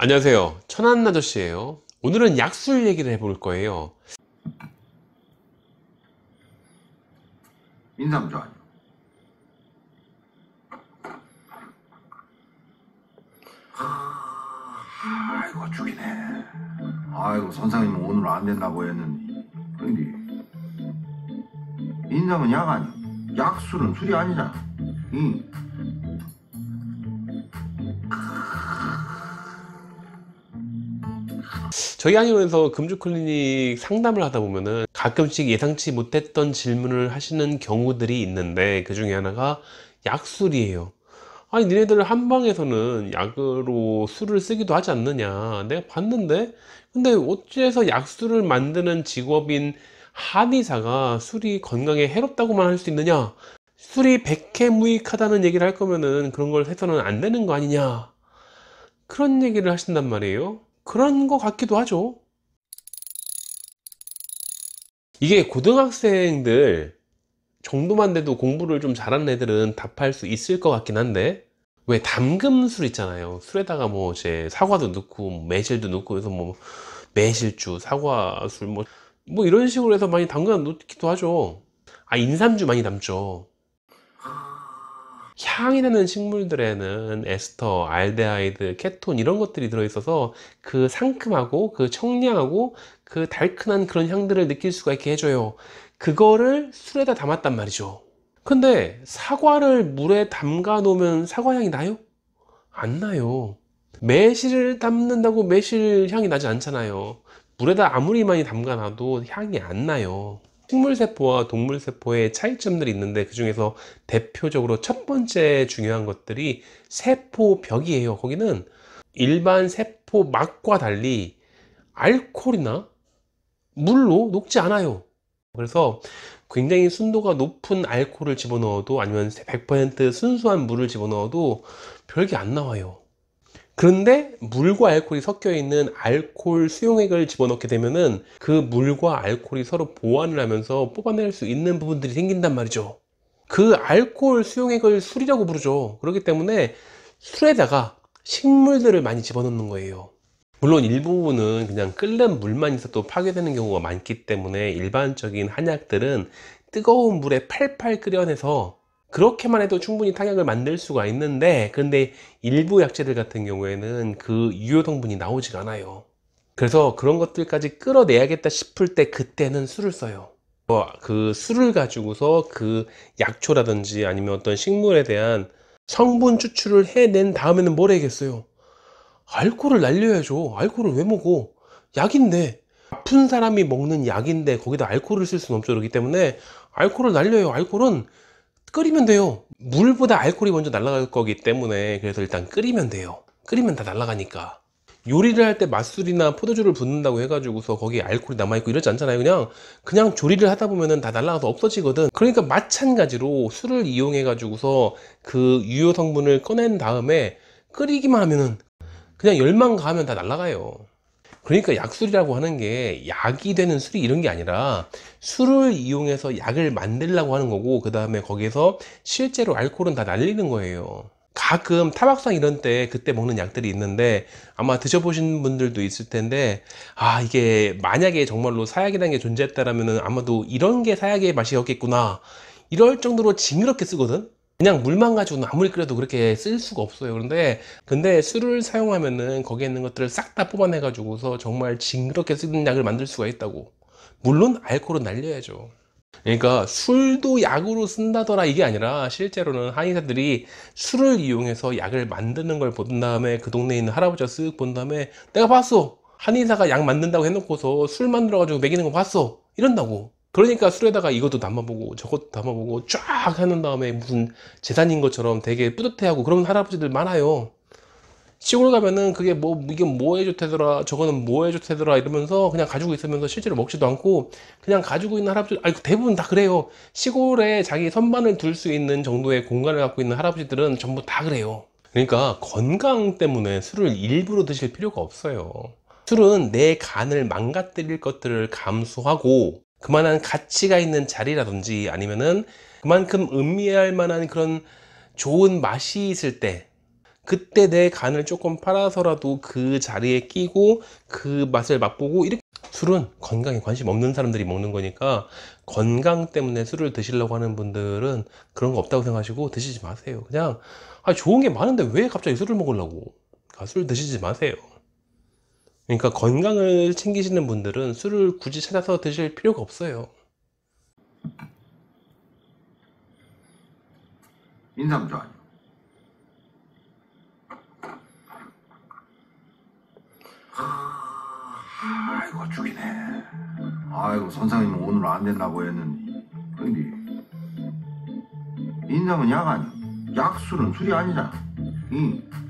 안녕하세요 천안 아저씨예요 오늘은 약술 얘기를 해볼 거예요 인삼주 아니요 아이고 죽이네 아이고 선생님 오늘 안 된다고 했는데 근데 인삼은 약 아니야 약술은 술이 아니잖아 응. 저희 한의원에서 금주클리닉 상담을 하다 보면은 가끔씩 예상치 못했던 질문을 하시는 경우들이 있는데 그 중에 하나가 약술이에요 아니 니네들 한방에서는 약으로 술을 쓰기도 하지 않느냐 내가 봤는데 근데 어째서 약술을 만드는 직업인 한의사가 술이 건강에 해롭다고만 할 수 있느냐 술이 백해무익하다는 얘기를 할 거면은 그런 걸 해서는 안 되는 거 아니냐 그런 얘기를 하신단 말이에요 그런 것 같기도 하죠. 이게 고등학생들 정도만 돼도 공부를 좀 잘하는 애들은 답할 수 있을 것 같긴 한데 왜 담금술 있잖아요. 술에다가 뭐 제 사과도 넣고 뭐 매실도 넣고 해서 뭐 매실주, 사과술 뭐, 뭐 이런 식으로 해서 많이 담가 넣기도 하죠. 아 인삼주 많이 담죠. 향이 나는 식물들에는 에스터, 알데하이드, 케톤 이런 것들이 들어있어서 그 상큼하고 그 청량하고 그 달큰한 그런 향들을 느낄 수가 있게 해줘요. 그거를 술에다 담았단 말이죠. 근데 사과를 물에 담가 놓으면 사과향이 나요? 안 나요. 매실을 담는다고 매실 향이 나지 않잖아요. 물에다 아무리 많이 담가 놔도 향이 안 나요. 식물세포와 동물세포의 차이점들이 있는데 그 중에서 대표적으로 첫 번째 중요한 것들이 세포벽이에요. 거기는 일반 세포막과 달리 알코올이나 물로 녹지 않아요. 그래서 굉장히 순도가 높은 알코올을 집어넣어도 아니면 100% 순수한 물을 집어넣어도 별게 안 나와요. 그런데 물과 알코올이 섞여 있는 알코올 수용액을 집어넣게 되면은 그 물과 알코올이 서로 보완을 하면서 뽑아낼 수 있는 부분들이 생긴단 말이죠. 그 알코올 수용액을 술이라고 부르죠. 그렇기 때문에 술에다가 식물들을 많이 집어넣는 거예요. 물론 일부분은 그냥 끓는 물만 있어도 파괴되는 경우가 많기 때문에 일반적인 한약들은 뜨거운 물에 팔팔 끓여내서 그렇게만 해도 충분히 타약을 만들 수가 있는데 그런데 일부 약재들 같은 경우에는 그 유효 성분이 나오지가 않아요 그래서 그런 것들까지 끌어내야겠다 싶을 때 그때는 술을 써요 어, 그 술을 가지고서 그 약초라든지 아니면 어떤 식물에 대한 성분 추출을 해낸 다음에는 뭘 해야겠어요 알코올을 날려야죠 알코올을 왜 먹어 약인데 아픈 사람이 먹는 약인데 거기다 알코올을 쓸 수는 없죠 그렇기 때문에 알코올을 날려요 알코올은 끓이면 돼요 물보다 알코올이 먼저 날아갈 거기 때문에 그래서 일단 끓이면 돼요 끓이면 다 날아가니까 요리를 할 때 맛술이나 포도주를 붓는다고 해가지고서 거기에 알코올이 남아있고 이러지 않잖아요 그냥 그냥 조리를 하다 보면은 다 날라가서 없어지거든 그러니까 마찬가지로 술을 이용해 가지고서 그 유효 성분을 꺼낸 다음에 끓이기만 하면은 그냥 열만 가면 다 날라가요 그러니까 약술이라고 하는 게 약이 되는 술이 이런 게 아니라 술을 이용해서 약을 만들라고 하는 거고 그 다음에 거기에서 실제로 알코올은 다 날리는 거예요 가끔 타박상 이런 때 그때 먹는 약들이 있는데 아마 드셔보신 분들도 있을 텐데 아 이게 만약에 정말로 사약이라는 게 존재했다라면 아마도 이런 게 사약의 맛이었겠구나 이럴 정도로 징그럽게 쓰거든 그냥 물만 가지고는 아무리 끓여도 그렇게 쓸 수가 없어요 그런데 근데 술을 사용하면은 거기에 있는 것들을 싹 다 뽑아내 가지고서 정말 징그럽게 쓰는 약을 만들 수가 있다고 물론 알코올은 날려야죠 그러니까 술도 약으로 쓴다더라 이게 아니라 실제로는 한의사들이 술을 이용해서 약을 만드는 걸 본 다음에 그 동네에 있는 할아버지가 쓱 본 다음에 내가 봤어 한의사가 약 만든다고 해놓고서 술 만들어 가지고 먹이는 거 봤어 이런다고 그러니까 술에다가 이것도 담아보고 저것도 담아보고 쫙 하는 다음에 무슨 재산인 것처럼 되게 뿌듯해하고 그런 할아버지들 많아요 시골 가면은 그게 뭐 이게 뭐해 좋대더라 저거는 뭐해 좋대더라 이러면서 그냥 가지고 있으면서 실제로 먹지도 않고 그냥 가지고 있는 할아버지 아니 대부분 다 그래요 시골에 자기 선반을 둘 수 있는 정도의 공간을 갖고 있는 할아버지들은 전부 다 그래요 그러니까 건강 때문에 술을 일부러 드실 필요가 없어요 술은 내 간을 망가뜨릴 것들을 감수하고 그만한 가치가 있는 자리라든지 아니면은 그만큼 음미할 만한 그런 좋은 맛이 있을 때 그때 내 간을 조금 팔아서라도 그 자리에 끼고 그 맛을 맛보고 이렇게 술은 건강에 관심 없는 사람들이 먹는 거니까 건강 때문에 술을 드시려고 하는 분들은 그런 거 없다고 생각하시고 드시지 마세요 그냥 아 좋은 게 많은데 왜 갑자기 술을 먹으려고 아, 술 드시지 마세요 그러니까 건강을 챙기시는 분들은 술을 굳이 찾아서 드실 필요가 없어요. 인삼주 아니요. 아이고 죽이네. 아이고 선상님 오늘 안 된다고 했는데 근데 인삼은 약 아니야. 약술은 술이 아니잖아. 응.